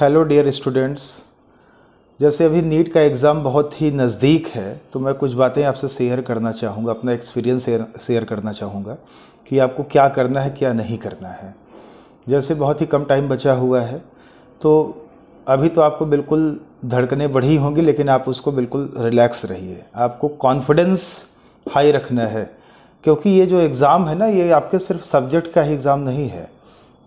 hello dear students जैसे अभी NEET का एग्ज़ाम बहुत ही नज़दीक है तो मैं कुछ बातें आपसे शेयर करना चाहूँगा अपना एक्सपीरियंस शेयर करना चाहूँगा कि आपको क्या करना है क्या नहीं करना है जैसे बहुत ही कम टाइम बचा हुआ है तो अभी तो आपको बिल्कुल धड़कने बढ़ी होंगी लेकिन आप उसको बिल्कुल रिलैक्स रहिए आपको कॉन्फिडेंस हाई रखना है क्योंकि ये जो एग्ज़ाम है ना ये आपके सिर्फ सब्जेक्ट का ही एग्ज़ाम नहीं है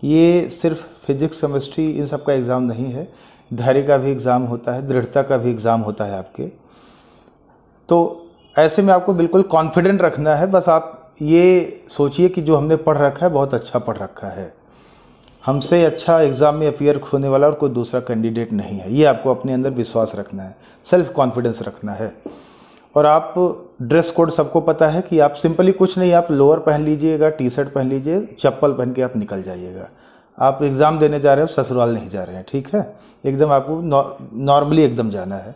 ये सिर्फ फिजिक्स केमिस्ट्री इन सब का एग्ज़ाम नहीं है धैर्य का भी एग्ज़ाम होता है दृढ़ता का भी एग्ज़ाम होता है आपके तो ऐसे में आपको बिल्कुल कॉन्फिडेंट रखना है बस आप ये सोचिए कि जो हमने पढ़ रखा है बहुत अच्छा पढ़ रखा है हमसे अच्छा एग्ज़ाम में अपियर होने वाला और कोई दूसरा कैंडिडेट नहीं है ये आपको अपने अंदर विश्वास रखना है सेल्फ कॉन्फिडेंस रखना है और आप ड्रेस कोड सबको पता है कि आप सिंपली कुछ नहीं आप लोअर पहन लीजिएगा टी शर्ट पहन लीजिए चप्पल पहन के आप निकल जाइएगा आप एग्ज़ाम देने जा रहे हो ससुराल नहीं जा रहे हैं ठीक है एकदम आपको नॉर्मली एकदम जाना है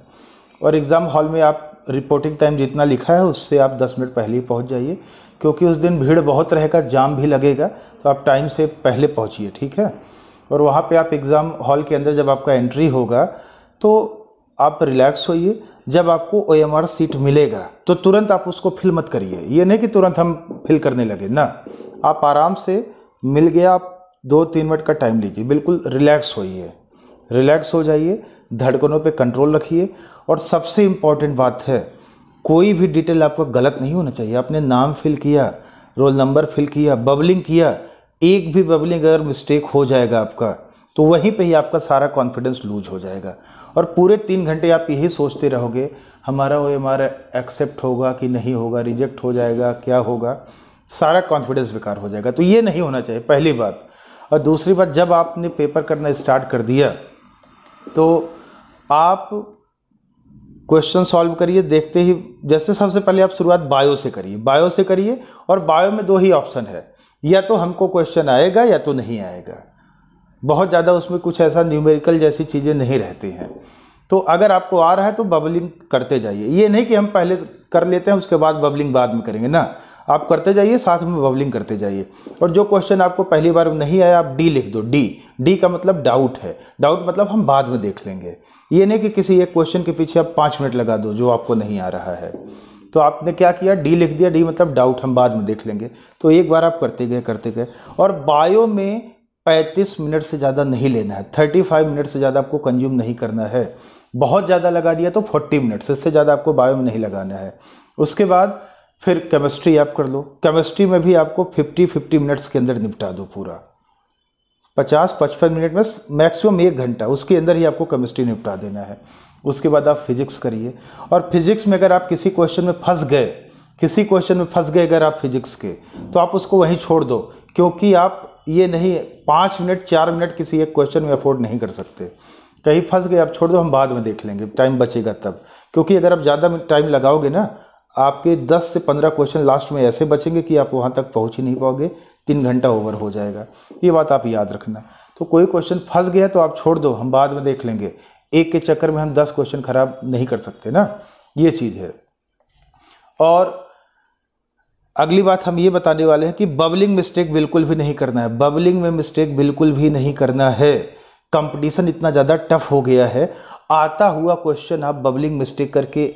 और एग्ज़ाम हॉल में आप रिपोर्टिंग टाइम जितना लिखा है उससे आप 10 मिनट पहले ही पहुंच जाइए क्योंकि उस दिन भीड़ बहुत रहेगा जाम भी लगेगा तो आप टाइम से पहले पहुंचिए ठीक है और वहाँ पे आप एग्ज़ाम हॉल के अंदर जब आपका एंट्री होगा तो आप रिलैक्स होइए जब आपको ओ सीट मिलेगा तो तुरंत आप उसको फिल मत करिए ये नहीं कि तुरंत हम फिल करने लगे ना आप आराम से मिल गया आप दो तीन मिनट का टाइम लीजिए बिल्कुल रिलैक्स होइए रिलैक्स हो जाइए धड़कनों पे कंट्रोल रखिए और सबसे इम्पॉर्टेंट बात है कोई भी डिटेल आपका गलत नहीं होना चाहिए आपने नाम फिल किया रोल नंबर फिल किया बबलिंग किया एक भी बबलिंग अगर मिस्टेक हो जाएगा आपका तो वहीं पे ही आपका सारा कॉन्फिडेंस लूज हो जाएगा और पूरे तीन घंटे आप यही सोचते रहोगे हमारा वो एम एक्सेप्ट होगा कि नहीं होगा रिजेक्ट हो जाएगा क्या होगा सारा कॉन्फिडेंस बेकार हो जाएगा तो ये नहीं होना चाहिए पहली बात और दूसरी बात जब आपने पेपर करना स्टार्ट कर दिया तो आप क्वेश्चन सॉल्व करिए देखते ही जैसे सबसे पहले आप शुरुआत बायो से करिए बायो से करिए और बायो में दो ही ऑप्शन है या तो हमको क्वेश्चन आएगा या तो नहीं आएगा बहुत ज़्यादा उसमें कुछ ऐसा न्यूमेरिकल जैसी चीज़ें नहीं रहती हैं तो अगर आपको आ रहा है तो बबलिंग करते जाइए ये नहीं कि हम पहले कर लेते हैं उसके बाद बबलिंग बाद में करेंगे ना आप करते जाइए साथ में बबलिंग करते जाइए और जो क्वेश्चन आपको पहली बार नहीं आया आप डी लिख दो डी डी का मतलब डाउट है डाउट मतलब हम बाद में देख लेंगे ये नहीं कि किसी एक क्वेश्चन के पीछे आप पाँच मिनट लगा दो जो आपको नहीं आ रहा है तो आपने क्या किया डी लिख दिया डी मतलब डाउट हम बाद में देख लेंगे तो एक बार आप करते गए करते गए और बायो में 35 मिनट से ज़्यादा नहीं लेना है 35 मिनट से ज़्यादा आपको कंज्यूम नहीं करना है बहुत ज़्यादा लगा दिया तो 40 मिनट्स इससे ज़्यादा आपको बायो में नहीं लगाना है उसके बाद फिर केमिस्ट्री आप कर लो केमिस्ट्री में भी आपको 50 50 मिनट्स के अंदर निपटा दो पूरा 50 पचपन मिनट में मैक्सिमम एक घंटा उसके अंदर ही आपको केमिस्ट्री निपटा देना है उसके बाद आप फिजिक्स करिए और फिजिक्स में अगर आप किसी क्वेश्चन में फंस गए किसी क्वेश्चन में फंस गए अगर आप फिजिक्स के तो आप उसको वहीं छोड़ दो क्योंकि आप ये नहीं पाँच मिनट चार मिनट किसी एक क्वेश्चन में अफोर्ड नहीं कर सकते कहीं फंस गए आप छोड़ दो हम बाद में देख लेंगे टाइम बचेगा तब क्योंकि अगर आप ज़्यादा टाइम लगाओगे ना आपके 10 से 15 क्वेश्चन लास्ट में ऐसे बचेंगे कि आप वहाँ तक पहुँच ही नहीं पाओगे तीन घंटा ओवर हो जाएगा ये बात आप याद रखना तो कोई क्वेश्चन फंस गया तो आप छोड़ दो हम बाद में देख लेंगे एक के चक्कर में हम दस क्वेश्चन ख़राब नहीं कर सकते ना ये चीज़ है और अगली बात हम ये बताने वाले हैं कि बबलिंग मिस्टेक बिल्कुल भी नहीं करना है बबलिंग में मिस्टेक बिल्कुल भी नहीं करना है कंपटीशन इतना ज़्यादा टफ हो गया है आता हुआ क्वेश्चन आप बबलिंग मिस्टेक करके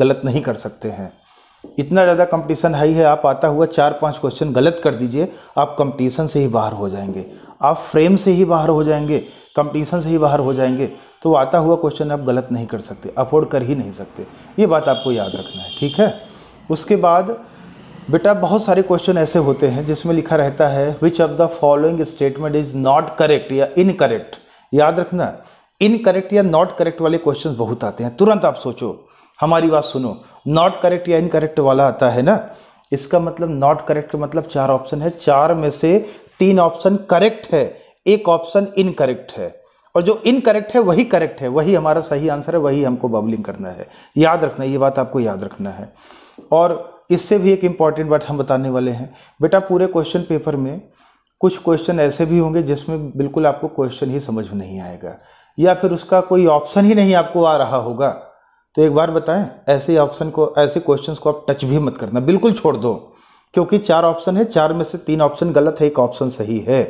गलत नहीं कर सकते हैं इतना ज़्यादा कंपटीशन हाई है आप आता हुआ चार पांच क्वेश्चन गलत कर दीजिए आप कंपटीशन से ही बाहर हो जाएंगे आप फ्रेम से ही बाहर हो जाएंगे कंपटीशन से ही बाहर हो जाएंगे तो आता हुआ क्वेश्चन आप गलत नहीं कर सकते अफोर्ड कर ही नहीं सकते ये बात आपको याद रखना है ठीक है उसके बाद बेटा बहुत सारे क्वेश्चन ऐसे होते हैं जिसमें लिखा रहता है which of the following statement is not correct या इनकरेक्ट याद रखना इनकरेक्ट या नॉट करेक्ट वाले क्वेश्चन बहुत आते हैं तुरंत आप सोचो हमारी बात सुनो नॉट करेक्ट या इनकरेक्ट वाला आता है ना इसका मतलब नॉट करेक्ट का मतलब चार ऑप्शन है चार में से तीन ऑप्शन करेक्ट है एक ऑप्शन इनकरेक्ट है और जो इनकरेक्ट है वही करेक्ट है वही हमारा सही आंसर है वही हमको बबलिंग करना है याद रखना ये बात आपको याद रखना है और इससे भी एक इम्पॉर्टेंट बात हम बताने वाले हैं बेटा पूरे क्वेश्चन पेपर में कुछ क्वेश्चन ऐसे भी होंगे जिसमें बिल्कुल आपको क्वेश्चन ही समझ में नहीं आएगा या फिर उसका कोई ऑप्शन ही नहीं आपको आ रहा होगा तो एक बार बताएं ऐसे ऑप्शन को ऐसे क्वेश्चंस को आप टच भी मत करना बिल्कुल छोड़ दो क्योंकि चार ऑप्शन है चार में से तीन ऑप्शन गलत है एक ऑप्शन सही है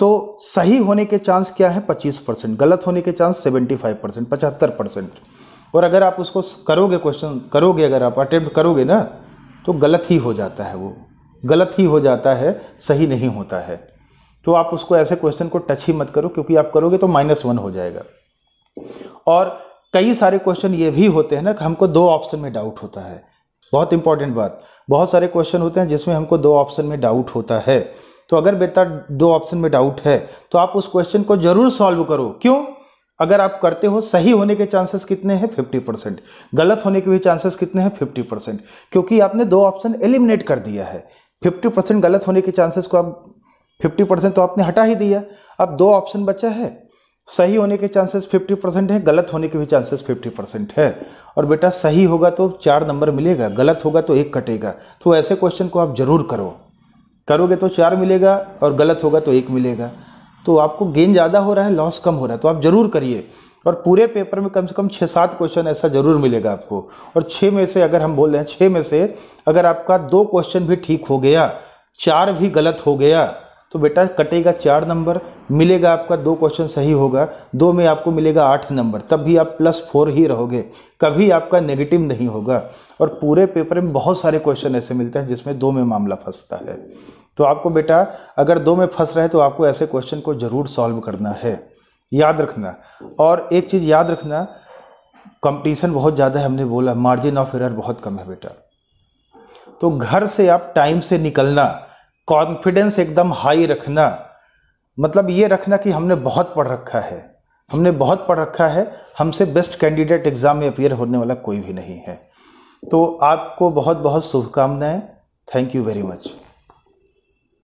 तो सही होने के चांस क्या है 25 परसेंट गलत होने के चांस 75 परसेंट पचहत्तर परसेंट और अगर आप उसको करोगे क्वेश्चन करोगे अगर आप अटैम्प्ट करोगे ना तो गलत ही हो जाता है वो गलत ही हो जाता है सही नहीं होता है तो आप उसको ऐसे क्वेश्चन को टच ही मत करो क्योंकि आप करोगे तो माइनस वन हो जाएगा और कई सारे क्वेश्चन ये भी होते हैं ना कि हमको दो ऑप्शन में डाउट होता है बहुत इंपॉर्टेंट बात बहुत सारे क्वेश्चन होते हैं जिसमें हमको दो ऑप्शन में डाउट होता है तो अगर बेटा दो ऑप्शन में डाउट है तो आप उस क्वेश्चन को जरूर सॉल्व करो क्यों अगर आप करते हो सही होने के चांसेस कितने हैं फिफ्टी परसेंट गलत होने के भी चांसेस कितने हैं फिफ्टी परसेंट क्योंकि आपने दो ऑप्शन एलिमिनेट कर दिया है फिफ्टी परसेंट गलत होने के चांसेस को आप फिफ्टी परसेंट तो आपने हटा ही दिया अब दो ऑप्शन बचा है सही होने के चांसेस फिफ्टी परसेंट है गलत होने के भी चांसेस फिफ्टी परसेंट है और बेटा सही होगा तो चार नंबर मिलेगा गलत होगा तो एक कटेगा तो ऐसे क्वेश्चन को आप जरूर करो करोगे तो चार मिलेगा और गलत होगा तो एक मिलेगा तो आपको गेन ज़्यादा हो रहा है लॉस कम हो रहा है तो आप ज़रूर करिए और पूरे पेपर में कम से कम छः सात क्वेश्चन ऐसा ज़रूर मिलेगा आपको और छः में से अगर हम बोल रहे हैं छः में से अगर आपका दो क्वेश्चन भी ठीक हो गया चार भी गलत हो गया तो बेटा कटेगा चार नंबर मिलेगा आपका दो क्वेश्चन सही होगा दो में आपको मिलेगा आठ नंबर तब भी आप प्लस फोर ही रहोगे कभी आपका नेगेटिव नहीं होगा और पूरे पेपर में बहुत सारे क्वेश्चन ऐसे मिलते हैं जिसमें दो में मामला फंसता है तो आपको बेटा अगर दो में फंस रहे तो आपको ऐसे क्वेश्चन को ज़रूर सॉल्व करना है याद रखना और एक चीज़ याद रखना कंपटीशन बहुत ज़्यादा है हमने बोला मार्जिन ऑफ एरर बहुत कम है बेटा तो घर से आप टाइम से निकलना कॉन्फिडेंस एकदम हाई रखना मतलब ये रखना कि हमने बहुत पढ़ रखा है हमने बहुत पढ़ रखा है हमसे बेस्ट कैंडिडेट एग्ज़ाम में अपीयर होने वाला कोई भी नहीं है तो आपको बहुत बहुत शुभकामनाएं थैंक यू वेरी मच